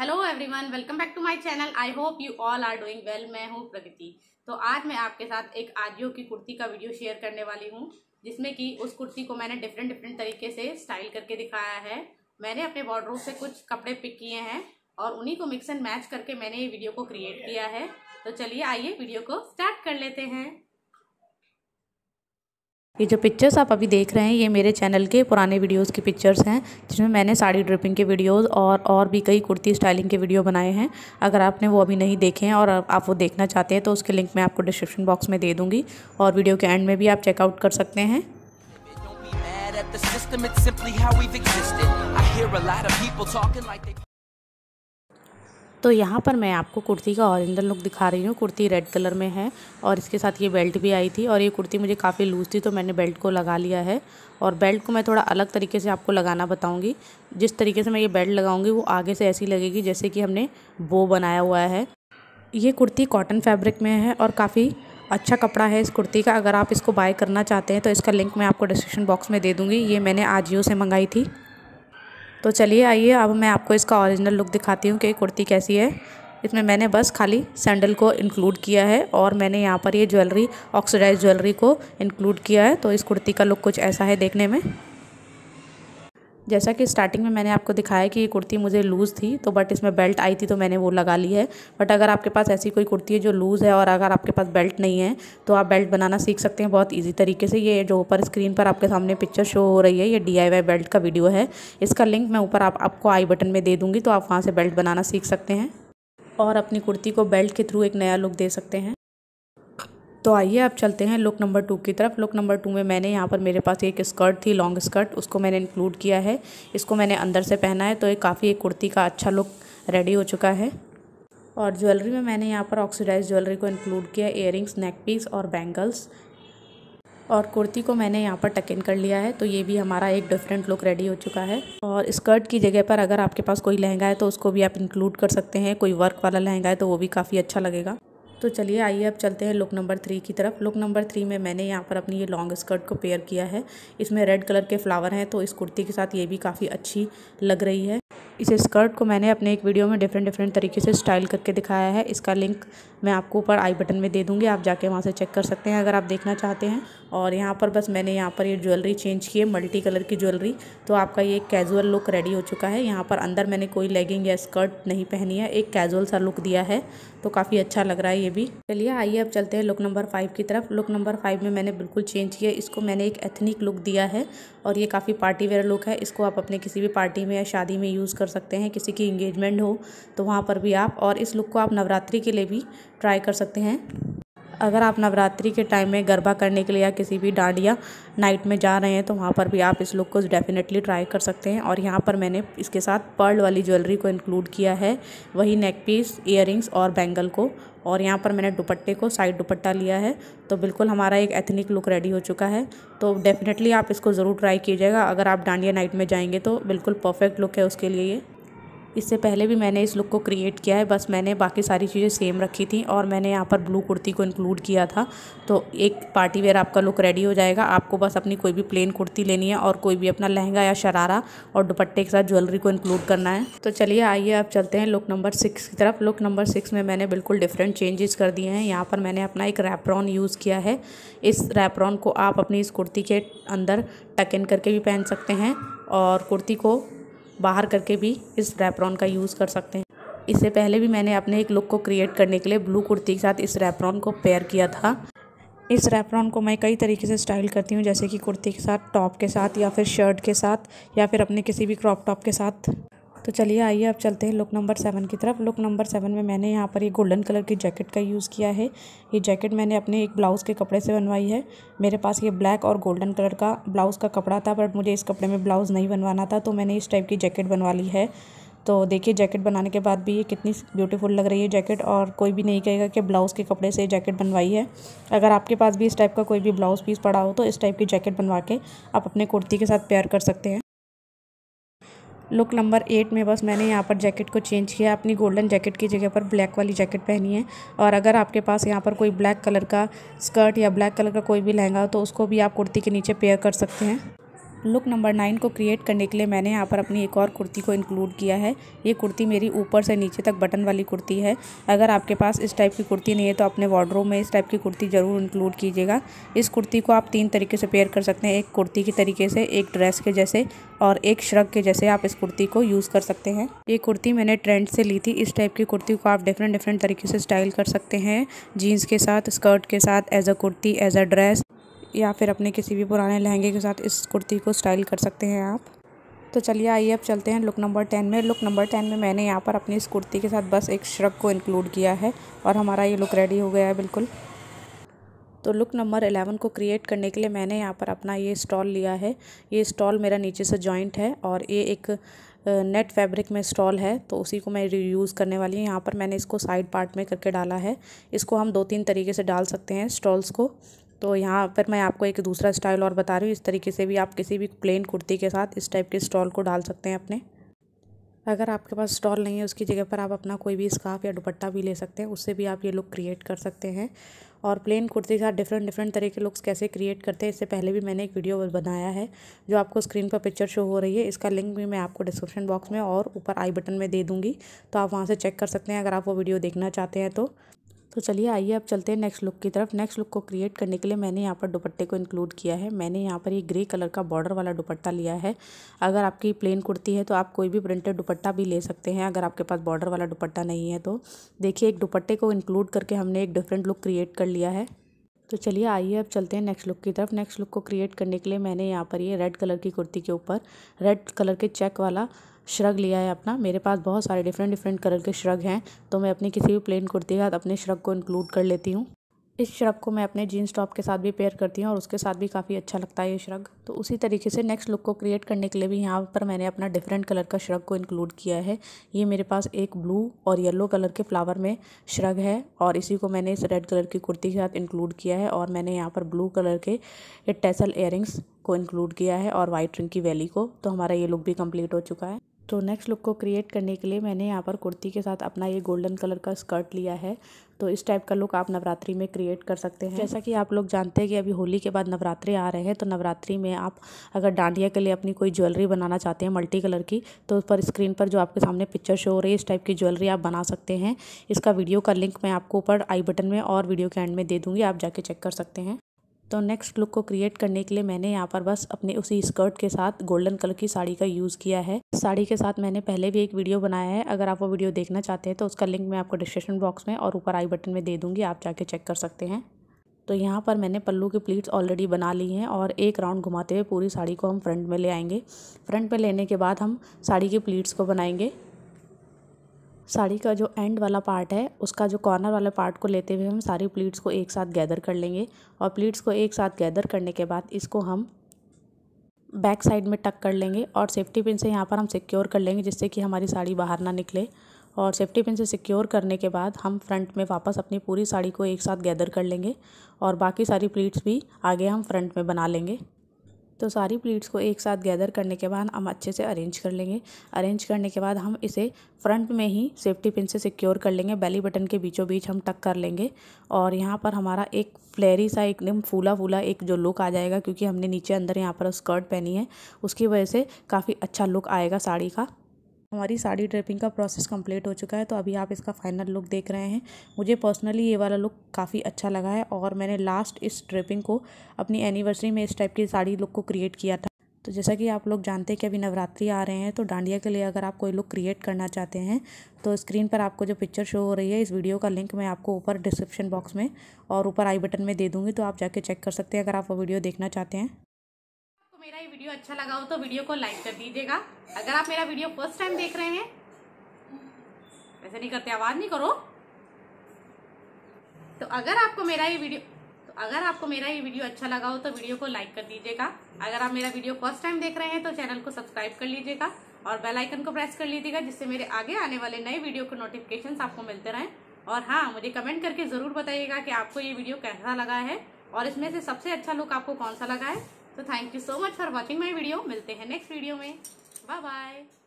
hello everyone welcome back to my channel I hope you all are doing well मैं हूँ प्रगति तो आज मैं आपके साथ एक आदियो की कुर्ती का वीडियो शेयर करने वाली हूँ जिसमें कि उस कुर्ती को मैंने डिफरेंट डिफरेंट तरीके से स्टाइल करके दिखाया है मैंने अपने वार्डरोब से कुछ कपड़े पिक किए हैं और उन्हीं को मिक्स एंड मैच करके मैंने ये वीडियो को क्रिएट किया है तो चलिए आइए वीडियो को स्टार्ट कर लेते हैं ये जो पिक्चर्स आप अभी देख रहे हैं ये मेरे चैनल के पुराने वीडियोस की पिक्चर्स हैं जिसमें मैंने साड़ी ड्रिपिंग के वीडियोस और और भी कई कुर्ती स्टाइलिंग के वीडियो बनाए हैं अगर आपने वो अभी नहीं देखे हैं और आप वो देखना चाहते हैं तो उसके लिंक मैं आपको डिस्क्रिप्शन बॉक्स में दे दूँगी और वीडियो के एंड में भी आप चेकआउट कर सकते हैं तो यहाँ पर मैं आपको कुर्ती का औरिंदल लुक दिखा रही हूँ कुर्ती रेड कलर में है और इसके साथ ये बेल्ट भी आई थी और ये कुर्ती मुझे काफ़ी लूज़ थी तो मैंने बेल्ट को लगा लिया है और बेल्ट को मैं थोड़ा अलग तरीके से आपको लगाना बताऊँगी जिस तरीके से मैं ये बेल्ट लगाऊँगी वो आगे से ऐसी लगेगी जैसे कि हमने बो बनाया हुआ है ये कुर्ती कॉटन फैब्रिक में है और काफ़ी अच्छा कपड़ा है इस कुर्ती का अगर आप इसको बाय करना चाहते हैं तो इसका लिंक मैं आपको डिस्क्रिप्शन बॉक्स में दे दूँगी ये मैंने आजियो से मंगाई थी तो चलिए आइए अब मैं आपको इसका ओरिजिनल लुक दिखाती हूँ कि कुर्ती कैसी है इसमें मैंने बस खाली सैंडल को इंक्लूड किया है और मैंने यहाँ पर ये ज्वेलरी ऑक्सीडाइज ज्वेलरी को इंक्लूड किया है तो इस कुर्ती का लुक कुछ ऐसा है देखने में जैसा कि स्टार्टिंग में मैंने आपको दिखाया कि ये कुर्ती मुझे लूज़ थी तो बट इसमें बेल्ट आई थी तो मैंने वो लगा ली है बट अगर आपके पास ऐसी कोई कुर्ती है जो लूज़ है और अगर आपके पास बेल्ट नहीं है तो आप बेल्ट बनाना सीख सकते हैं बहुत ईजी तरीके से ये जो ऊपर स्क्रीन पर आपके सामने पिक्चर शो हो रही है ये डी बेल्ट का वीडियो है इसका लिंक मैं ऊपर आप, आपको आई बटन में दे दूँगी तो आप वहाँ से बेल्ट बनाना सीख सकते हैं और अपनी कुर्ती को बेल्ट के थ्रू एक नया लुक दे सकते हैं तो आइए अब चलते हैं लुक नंबर टू की तरफ लुक नंबर टू में मैंने यहाँ पर मेरे पास एक स्कर्ट थी लॉन्ग स्कर्ट उसको मैंने इंक्लूड किया है इसको मैंने अंदर से पहना है तो ये काफ़ी एक कुर्ती का अच्छा लुक रेडी हो चुका है और ज्वेलरी में मैंने यहाँ पर ऑक्सीडाइज ज्वेलरी को इंक्लूड किया इयर नेक पीस और बैंगल्स और कुर्ती को मैंने यहाँ पर टक इन कर लिया है तो ये भी हमारा एक डिफरेंट लुक रेडी हो चुका है और स्कर्ट की जगह पर अगर आपके पास कोई लहंगा है तो उसको भी आप इंक्लूड कर सकते हैं कोई वर्क वाला लहंगा है तो वो भी काफ़ी अच्छा लगेगा तो चलिए आइए अब चलते हैं लुक नंबर थ्री की तरफ लुक नंबर थ्री में मैंने यहाँ पर अपनी ये लॉन्ग स्कर्ट को पेयर किया है इसमें रेड कलर के फ्लावर हैं तो इस कुर्ती के साथ ये भी काफ़ी अच्छी लग रही है इस स्कर्ट को मैंने अपने एक वीडियो में डिफरेंट डिफरेंट तरीके से स्टाइल करके दिखाया है इसका लिंक मैं आपको ऊपर आई बटन में दे दूँगी आप जाके वहाँ से चेक कर सकते हैं अगर आप देखना चाहते हैं और यहाँ पर बस मैंने यहाँ पर ये ज्वेलरी चेंज की है मल्टी कलर की ज्वेलरी तो आपका ये कैजुअल लुक रेडी हो चुका है यहाँ पर अंदर मैंने कोई लेगिंग या स्कर्ट नहीं पहनी है एक कैजुअल सा लुक दिया है तो काफ़ी अच्छा लग रहा है ये भी चलिए आइए अब चलते हैं लुक नंबर फाइव की तरफ लुक नंबर फाइव में मैंने बिल्कुल चेंज किया इसको मैंने एक एथनिक लुक दिया है और ये काफ़ी पार्टी वेयर लुक है इसको आप अपने किसी भी पार्टी में या शादी में यूज़ कर सकते हैं किसी की इंगेजमेंट हो तो वहाँ पर भी आप और इस लुक को आप नवरात्रि के लिए भी ट्राई कर सकते हैं अगर आप नवरात्रि के टाइम में गरबा करने के लिए या किसी भी डांडिया नाइट में जा रहे हैं तो वहाँ पर भी आप इस लुक को डेफिनेटली ट्राई कर सकते हैं और यहाँ पर मैंने इसके साथ पर्ल वाली ज्वेलरी को इंक्लूड किया है वही नेक पीस ईयर और बैंगल को और यहाँ पर मैंने दुपट्टे को साइड दुपट्टा लिया है तो बिल्कुल हमारा एक एथनिक लुक रेडी हो चुका है तो डेफिनेटली आप इसको ज़रूर ट्राई कीजिएगा अगर आप डांडिया नाइट में जाएंगे तो बिल्कुल परफेक्ट लुक है उसके लिए ये इससे पहले भी मैंने इस लुक को क्रिएट किया है बस मैंने बाकी सारी चीज़ें सेम रखी थी और मैंने यहाँ पर ब्लू कुर्ती को इंक्लूड किया था तो एक पार्टी वेयर आपका लुक रेडी हो जाएगा आपको बस अपनी कोई भी प्लेन कुर्ती लेनी है और कोई भी अपना लहंगा या शरारा और दुपट्टे के साथ ज्वेलरी को इंक्लूड करना है तो चलिए आइए आप चलते हैं लुक नंबर सिक्स की तरफ लुक नंबर सिक्स में मैंने बिल्कुल डिफरेंट चेंजेस कर दिए हैं यहाँ पर मैंने अपना एक रैपरॉन यूज़ किया है इस रैपरॉन को आप अपनी इस कुर्ती के अंदर टक इन करके भी पहन सकते हैं और कुर्ती को बाहर करके भी इस रैपरॉन का यूज़ कर सकते हैं इससे पहले भी मैंने अपने एक लुक को क्रिएट करने के लिए ब्लू कुर्ती के साथ इस रैपरॉन को पेयर किया था इस रैपरॉन को मैं कई तरीके से स्टाइल करती हूँ जैसे कि कुर्ती के साथ टॉप के साथ या फिर शर्ट के साथ या फिर अपने किसी भी क्रॉप टॉप के साथ तो चलिए आइए अब चलते हैं लुक नंबर सेवन की तरफ लुक नंबर सेवन में मैंने यहाँ पर ये गोल्डन कलर की जैकेट का यूज़ किया है ये जैकेट मैंने अपने एक ब्लाउज़ के कपड़े से बनवाई है मेरे पास ये ब्लैक और गोल्डन कलर का ब्लाउज़ का कपड़ा था बट मुझे इस कपड़े में ब्लाउज़ नहीं बनवाना था तो मैंने इस टाइप की जैकेट बनवा ली है तो देखिए जैकेट बनाने के बाद भी ये कितनी ब्यूटीफुल लग रही है जैकेट और कोई भी नहीं कहेगा कि ब्लाउज़ के कपड़े से जैकेट बनवाई है अगर आपके पास भी इस टाइप का कोई भी ब्लाउज़ पीस पड़ा हो तो इस टाइप की जैकेट बनवा के आप अपने कुर्ती के साथ पेयर कर सकते हैं लुक नंबर एट में बस मैंने यहाँ पर जैकेट को चेंज किया अपनी गोल्डन जैकेट की जगह पर ब्लैक वाली जैकेट पहनी है और अगर आपके पास यहाँ पर कोई ब्लैक कलर का स्कर्ट या ब्लैक कलर का कोई भी लहंगा हो तो उसको भी आप कुर्ती के नीचे पेयर कर सकते हैं लुक नंबर नाइन को क्रिएट करने के लिए मैंने यहाँ पर अपनी एक और कुर्ती को इंक्लूड किया है ये कुर्ती मेरी ऊपर से नीचे तक बटन वाली कुर्ती है अगर आपके पास इस टाइप की कुर्ती नहीं है तो अपने वार्ड्रोब में इस टाइप की कुर्ती ज़रूर इंक्लूड कीजिएगा इस कुर्ती को आप तीन तरीके से पेयर कर सकते हैं एक कुर्ती के तरीके से एक ड्रेस के जैसे और एक श्रग के जैसे आप इस कुर्ती को यूज़ कर सकते हैं ये कुर्ती मैंने ट्रेंड से ली थी इस टाइप की कुर्ती को आप डिफरेंट डिफरेंट तरीके से स्टाइल कर सकते हैं जीन्स के साथ स्कर्ट के साथ as a kurti as a dress या फिर अपने किसी भी पुराने लहंगे के साथ इस कुर्ती को स्टाइल कर सकते हैं आप तो चलिए आइए अब चलते हैं लुक नंबर टेन में लुक नंबर टेन में मैंने यहाँ पर अपनी इस कुर्ती के साथ बस एक श्रक को इंक्लूड किया है और हमारा ये लुक रेडी हो गया है बिल्कुल तो लुक नंबर एलेवन को क्रिएट करने के लिए मैंने यहाँ पर अपना ये स्टॉल लिया है ये स्टॉल मेरा नीचे से जॉइंट है और ये एक नेट फैब्रिक में स्टॉल है तो उसी को मैं रीयूज़ करने वाली हूँ यहाँ पर मैंने इसको साइड पार्ट में करके डाला है इसको हम दो तीन तरीके से डाल सकते हैं स्टॉल्स को तो यहाँ पर मैं आपको एक दूसरा स्टाइल और बता रही हूँ इस तरीके से भी आप किसी भी प्लेन कुर्ती के साथ इस टाइप के स्टॉल को डाल सकते हैं अपने अगर आपके पास स्टॉल नहीं है उसकी जगह पर आप अपना कोई भी स्काफ या दुपट्टा भी ले सकते हैं उससे भी आप ये लुक क्रिएट कर सकते हैं और प्लेन कुर्ती के साथ डिफरेंट डिफरेंट तरह के लुक्स कैसे क्रिएट करते हैं इससे पहले भी मैंने एक वीडियो बनाया है जो आपको स्क्रीन पर पिक्चर शो हो रही है इसका लिंक भी मैं आपको डिस्क्रिप्शन बॉक्स में और ऊपर आई बटन में दे दूँगी तो आप वहाँ से चेक कर सकते हैं अगर आप वो वीडियो देखना चाहते हैं तो तो चलिए आइए अब चलते हैं नेक्स्ट लुक की तरफ नेक्स्ट लुक को क्रिएट करने के लिए मैंने यहाँ पर दुपट्टे को इंक्लूड किया है मैंने यहाँ पर ये ग्रे कलर का बॉर्डर वाला दुपट्टा लिया है अगर आपकी प्लेन कुर्ती है तो आप कोई भी प्रिंटेड दुपट्टा भी ले सकते हैं अगर आपके पास बॉर्डर वाला दुपट्टा नहीं है तो देखिए एक दुपट्टे को इंक्लूड करके हमने एक डिफरेंट लुक क्रिएट कर लिया है तो चलिए आइए अब चलते हैं नेक्स्ट लुक की तरफ नेक्स्ट लुक को क्रिएट करने के लिए मैंने यहाँ पर ये रेड कलर की कुर्ती के ऊपर रेड कलर के चेक वाला श्रग लिया है अपना मेरे पास बहुत सारे डिफरेंट डिफरेंट कलर के श्रग हैं तो मैं अपनी किसी भी प्लेन कुर्ती के साथ अपने श्रग को इंक्लूड कर लेती हूँ इस श्रग को मैं अपने जीन्स टॉप के साथ भी पेयर करती हूँ और उसके साथ भी काफ़ी अच्छा लगता है ये श्रग तो उसी तरीके से नेक्स्ट लुक को क्रिएट करने के लिए भी यहाँ पर मैंने अपना डिफरेंट कलर का श्रग को इंक्लूड किया है ये मेरे पास एक ब्लू और येलो कलर के फ्लावर में श्रग है और इसी को मैंने इस रेड कलर की कुर्ती के साथ इंक्लूड किया है और मैंने यहाँ पर ब्लू कलर के टेसल एयरिंग्स को इंक्लूड किया है और वाइट रिंग की वैली को तो हमारा ये लुक भी कम्प्लीट हो चुका है तो नेक्स्ट लुक को क्रिएट करने के लिए मैंने यहाँ पर कुर्ती के साथ अपना ये गोल्डन कलर का स्कर्ट लिया है तो इस टाइप का लुक आप नवरात्रि में क्रिएट कर सकते हैं जैसा कि आप लोग जानते हैं कि अभी होली के बाद नवरात्रि आ रहे हैं तो नवरात्रि में आप अगर डांडिया के लिए अपनी कोई ज्वेलरी बनाना चाहते हैं मल्टी कलर की तो उस पर स्क्रीन पर जो आपके सामने पिक्चर शो हो रही है इस टाइप की ज्वेलरी आप बना सकते हैं इसका वीडियो का लिंक मैं आपको ऊपर आई बटन में और वीडियो के एंड में दे दूँगी आप जाके चेक कर सकते हैं तो नेक्स्ट लुक को क्रिएट करने के लिए मैंने यहाँ पर बस अपने उसी स्कर्ट के साथ गोल्डन कलर की साड़ी का यूज़ किया है साड़ी के साथ मैंने पहले भी एक वीडियो बनाया है अगर आप वो वीडियो देखना चाहते हैं तो उसका लिंक मैं आपको डिस्क्रिप्शन बॉक्स में और ऊपर आई बटन में दे दूँगी आप जाके चेक कर सकते हैं तो यहाँ पर मैंने पल्लू की प्लीट्स ऑलरेडी बना ली हैं और एक राउंड घुमाते हुए पूरी साड़ी को हम फ्रंट में ले आएंगे फ्रंट में लेने के बाद हम साड़ी की प्लीट्स को बनाएंगे साड़ी का जो एंड वाला पार्ट है उसका जो कॉर्नर वाले पार्ट को लेते हुए हम सारी प्लीट्स को एक साथ गैदर कर लेंगे और प्लीट्स को एक साथ गैदर करने के बाद इसको हम बैक साइड में टक कर लेंगे और सेफ्टी पिन से यहाँ पर हम सिक्योर कर लेंगे जिससे कि हमारी साड़ी बाहर ना निकले और सेफ्टी पिन से सिक्योर करने के बाद हम फ्रंट में वापस अपनी पूरी साड़ी को एक साथ गैदर कर लेंगे और बाकी सारी प्लीट्स भी आगे हम फ्रंट में बना लेंगे तो सारी प्लीट्स को एक साथ गैदर करने के बाद हम अच्छे से अरेंज कर लेंगे अरेंज करने के बाद हम इसे फ्रंट में ही सेफ्टी पिन से सिक्योर कर लेंगे बेली बटन के बीचों बीच हम टक कर लेंगे और यहाँ पर हमारा एक फ्लेरी सा एकदम फूला फूला एक जो लुक आ जाएगा क्योंकि हमने नीचे अंदर यहाँ पर स्कर्ट पहनी है उसकी वजह से काफ़ी अच्छा लुक आएगा साड़ी का हमारी साड़ी ड्रेपिंग का प्रोसेस कंप्लीट हो चुका है तो अभी आप इसका फाइनल लुक देख रहे हैं मुझे पर्सनली ये वाला लुक काफ़ी अच्छा लगा है और मैंने लास्ट इस ड्रेपिंग को अपनी एनिवर्सरी में इस टाइप की साड़ी लुक को क्रिएट किया था तो जैसा कि आप लोग जानते हैं कि अभी नवरात्रि आ रहे हैं तो डांडिया के लिए अगर आप कोई लुक क्रिएट करना चाहते हैं तो स्क्रीन पर आपको जो पिक्चर शो हो रही है इस वीडियो का लिंक मैं आपको ऊपर डिस्क्रिप्शन बॉक्स में और ऊपर आई बटन में दे दूँगी तो आप जाके चेक कर सकते हैं अगर आप वो वीडियो देखना चाहते हैं मेरा ये वीडियो अच्छा लगा हो तो वीडियो को लाइक कर दीजिएगा अगर आप मेरा वीडियो फर्स्ट टाइम देख रहे हैं ऐसे नहीं करते आवाज नहीं करो तो अगर आपको मेरा ये वीडियो तो अगर आपको मेरा ये वीडियो अच्छा लगा हो तो वीडियो को लाइक कर दीजिएगा अगर आप मेरा वीडियो फर्स्ट टाइम देख रहे हैं तो चैनल को सब्सक्राइब कर लीजिएगा और बेल आइकन को प्रेस कर लीजिएगा जिससे मेरे आगे आने वाले नए वीडियो के नोटिफिकेशन आपको मिलते रहें और हाँ मुझे कमेंट करके ज़रूर बताइएगा कि आपको ये वीडियो कैसा लगा है और इसमें से सबसे अच्छा लुक आपको कौन सा लगा है तो thank you so much for watching my video मिलते हैं नेक्स्ट वीडियो में बाय बाय